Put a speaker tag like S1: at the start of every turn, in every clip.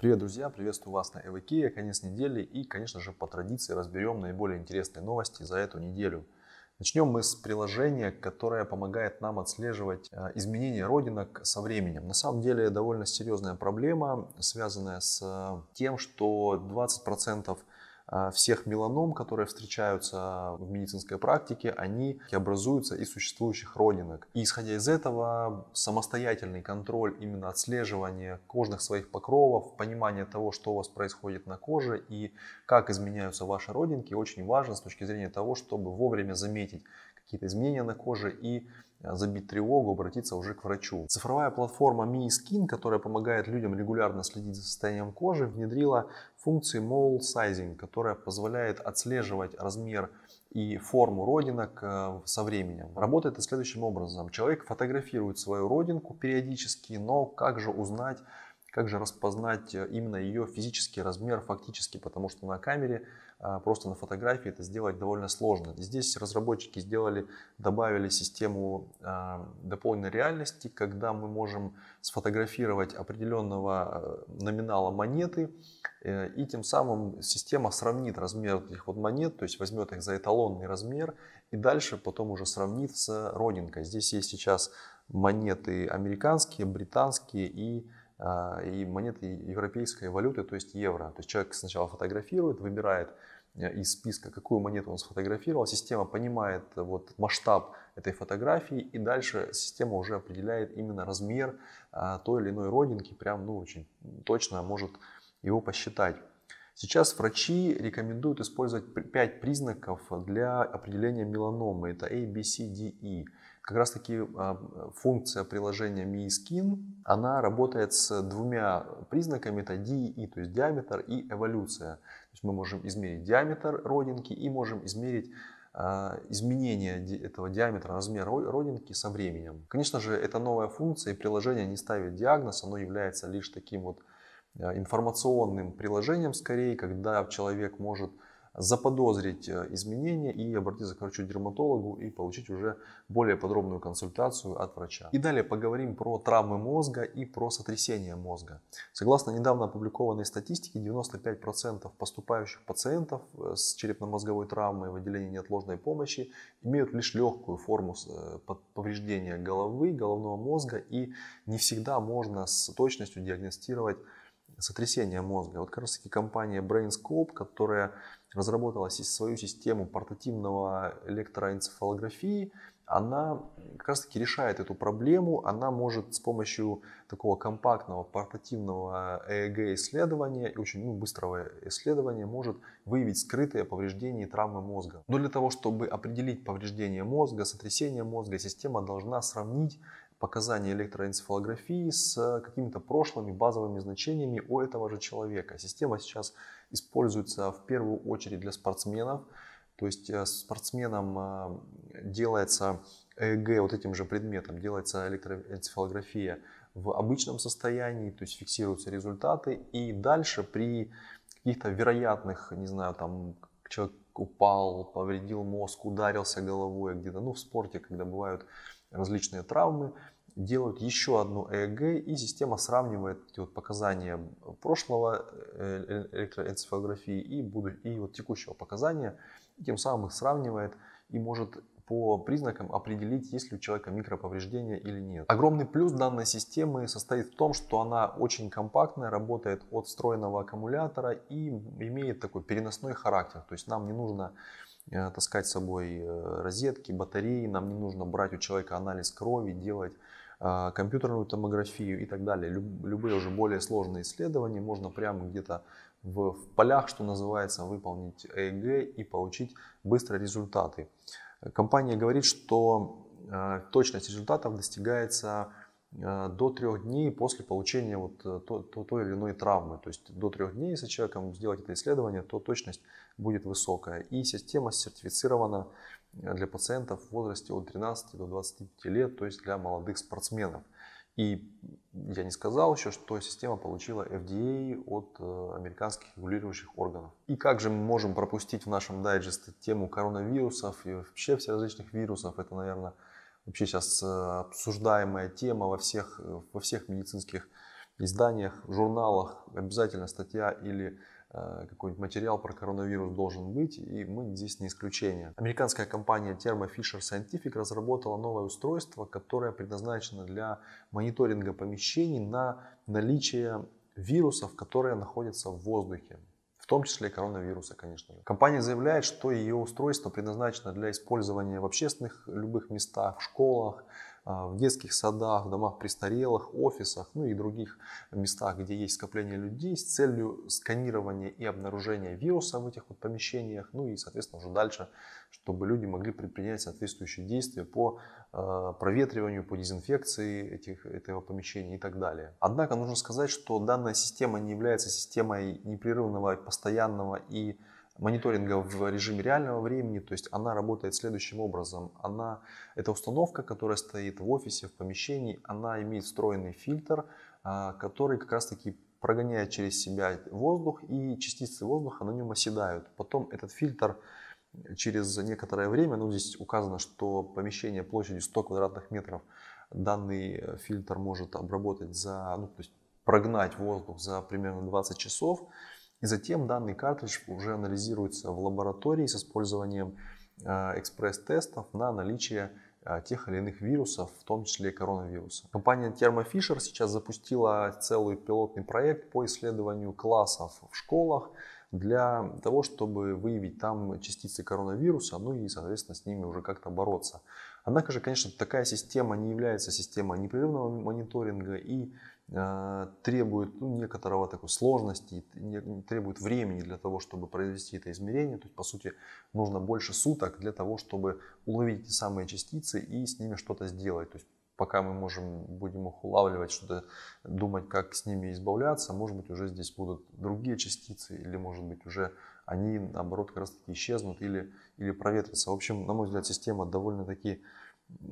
S1: Привет, друзья! Приветствую вас на ЭВК, конец недели и, конечно же, по традиции разберем наиболее интересные новости за эту неделю. Начнем мы с приложения, которое помогает нам отслеживать э, изменения родинок со временем. На самом деле довольно серьезная проблема, связанная с э, тем, что 20% а, всех меланом, которые встречаются а, в медицинской практике, они образуются из существующих родинок. И исходя из этого, самостоятельный контроль, именно отслеживание кожных своих покровов, понимание того, что у вас происходит на коже и как изменяются ваши родинки, очень важно с точки зрения того, чтобы вовремя заметить какие-то изменения на коже и а, забить тревогу, обратиться уже к врачу. Цифровая платформа Mi Skin, которая помогает людям регулярно следить за состоянием кожи, внедрила функции Mole Sizing, которая позволяет отслеживать размер и форму родинок э, со временем. Работает это следующим образом. Человек фотографирует свою родинку периодически, но как же узнать, как же распознать э, именно ее физический размер фактически, потому что на камере, а, просто на фотографии это сделать довольно сложно. Здесь разработчики сделали, добавили систему а, дополненной реальности, когда мы можем сфотографировать определенного э, номинала монеты, э, и тем самым система сравнит размер этих вот монет, то есть возьмет их за эталонный размер, и дальше потом уже сравнит с родинкой. Здесь есть сейчас монеты американские, британские и а, и монеты европейской валюты, то есть евро. То есть человек сначала фотографирует, выбирает э, из списка, какую монету он сфотографировал. Система понимает э, вот масштаб этой фотографии, и дальше система уже определяет именно размер а, той или иной родинки, прям ну, очень точно может его посчитать. Сейчас врачи рекомендуют использовать 5 признаков для определения меланомы. Это A, B, C, D, E как раз таки а, функция приложения Mi Skin, она работает с двумя признаками, это DEE, то есть диаметр и эволюция. То есть мы можем измерить диаметр родинки и можем измерить а, изменение этого диаметра, размера родинки со временем. Конечно же, это новая функция, и приложение не ставит диагноз, оно является лишь таким вот а, информационным приложением скорее, когда человек может заподозрить э, изменения и обратиться к врачу-дерматологу и получить уже более подробную консультацию от врача. И далее поговорим про травмы мозга и про сотрясение мозга. Согласно недавно опубликованной статистике, 95% поступающих пациентов э, с черепно-мозговой травмой в отделении неотложной помощи имеют лишь легкую форму э, повреждения головы, головного мозга и не всегда можно с точностью диагностировать сотрясение мозга. Вот как раз таки компания BrainScope, которая разработала свою систему портативного электроэнцефалографии, она как раз таки решает эту проблему, она может с помощью такого компактного портативного ЭЭГ исследования и очень ну, быстрого исследования может выявить скрытые повреждения и травмы мозга. Но для того, чтобы определить повреждение мозга, сотрясение мозга, система должна сравнить показания электроэнцефалографии с э, какими-то прошлыми базовыми значениями у этого же человека. Система сейчас используется в первую очередь для спортсменов, то есть э, спортсменам э, делается ЭЭГ вот этим же предметом, делается электроэнцефалография в обычном состоянии, то есть фиксируются результаты, и дальше при каких-то вероятных, не знаю, там человек упал, повредил мозг, ударился головой а где-то. Ну, в спорте, когда бывают различные травмы, делают еще одну ЭЭГ, и система сравнивает эти вот показания прошлого э, э, электроэнцефалографии и, буду, и вот текущего показания, и тем самым их сравнивает и может по признакам определить, есть ли у человека микроповреждение или нет. Огромный плюс данной системы состоит в том, что она очень компактная, работает от встроенного аккумулятора и имеет такой переносной характер. То есть нам не нужно э, таскать с собой э, розетки, батареи, нам не нужно брать у человека анализ крови, делать э, компьютерную томографию и так далее. Любые уже более сложные исследования можно прямо где-то в полях, что называется, выполнить ЭЭГ и получить быстро результаты. Компания говорит, что э, точность результатов достигается э, до трех дней после получения вот э, той, той или иной травмы. То есть до трех дней, если человеком сделать это исследование, то точность будет высокая. И система сертифицирована для пациентов в возрасте от 13 до 25 лет, то есть для молодых спортсменов. И я не сказал еще, что система получила FDA от э, американских регулирующих органов. И как же мы можем пропустить в нашем дайджесте тему коронавирусов и вообще всех различных вирусов? Это, наверное, вообще сейчас э, обсуждаемая тема во всех, э, во всех медицинских изданиях, журналах. Обязательно статья или Э, какой-нибудь материал про коронавирус должен быть, и мы здесь не исключение. Американская компания Thermo Fisher Scientific разработала новое устройство, которое предназначено для мониторинга помещений на наличие вирусов, которые находятся в воздухе. В том числе и коронавируса, конечно Компания заявляет, что ее устройство предназначено для использования в общественных любых местах, в школах, а, в детских садах, в домах престарелых, офисах, ну и других местах, где есть скопление людей с целью сканирования и обнаружения вируса в этих вот помещениях, ну и, соответственно, уже дальше, чтобы люди могли предпринять соответствующие действия по а, проветриванию, по дезинфекции этих, этого помещения и так далее. Однако нужно сказать, что данная система не является системой непрерывного, постоянного и мониторинга в режиме реального времени, то есть она работает следующим образом. Она, это установка, которая стоит в офисе, в помещении, она имеет встроенный фильтр, а, который как раз-таки прогоняет через себя воздух, и частицы воздуха на нем оседают. Потом этот фильтр через некоторое время, ну здесь указано, что помещение площадью 100 квадратных метров данный э, фильтр может обработать за, ну то есть прогнать воздух за примерно 20 часов, и затем данный картридж уже анализируется в лаборатории с использованием э, экспресс-тестов на наличие э, тех или иных вирусов, в том числе коронавируса. Компания Thermo Fisher сейчас запустила целый пилотный проект по исследованию классов в школах для того, чтобы выявить там частицы коронавируса, ну и, соответственно, с ними уже как-то бороться. Однако же, конечно, такая система не является системой непрерывного мониторинга, и а, требует ну, некоторого такой сложности, требует времени для того, чтобы произвести это измерение. То есть, по сути, нужно больше суток для того, чтобы уловить эти самые частицы и с ними что-то сделать. То есть, пока мы можем, будем их улавливать, что-то думать, как с ними избавляться, может быть, уже здесь будут другие частицы, или, может быть, уже они, наоборот, как раз таки исчезнут или, или проветрятся. В общем, на мой взгляд, система довольно-таки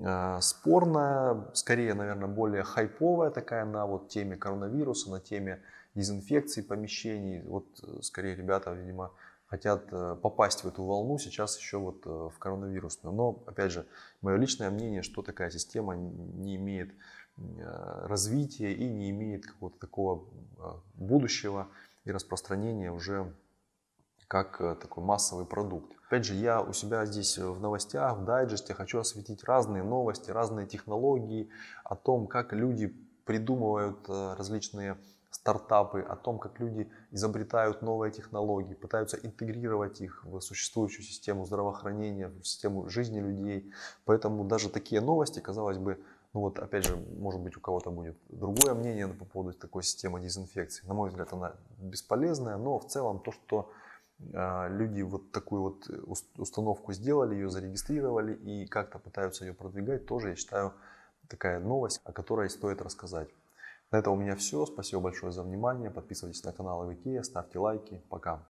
S1: а, спорная, скорее, наверное, более хайповая такая на вот теме коронавируса, на теме дезинфекции помещений. Вот э, скорее ребята, видимо, хотят э, попасть в эту волну сейчас еще вот э, в коронавирусную. Но, опять же, мое личное мнение, что такая система не имеет развития и не имеет какого-то такого будущего и распространения уже как э, такой массовый продукт. Опять же, я у себя здесь э, в новостях, в дайджесте хочу осветить разные новости, разные технологии о том, как люди придумывают э, различные стартапы, о том, как люди изобретают новые технологии, пытаются интегрировать их в существующую систему здравоохранения, в систему жизни людей. Поэтому даже такие новости, казалось бы, ну вот опять же, может быть, у кого-то будет другое мнение по поводу такой системы дезинфекции. На мой взгляд, она бесполезная, но в целом то, что а, люди вот такую вот э, установку сделали, ее зарегистрировали и как-то пытаются ее продвигать, тоже, я считаю, такая новость, о которой стоит рассказать. На этом у меня все. Спасибо большое за внимание. Подписывайтесь на канал ВК, ставьте лайки. Пока.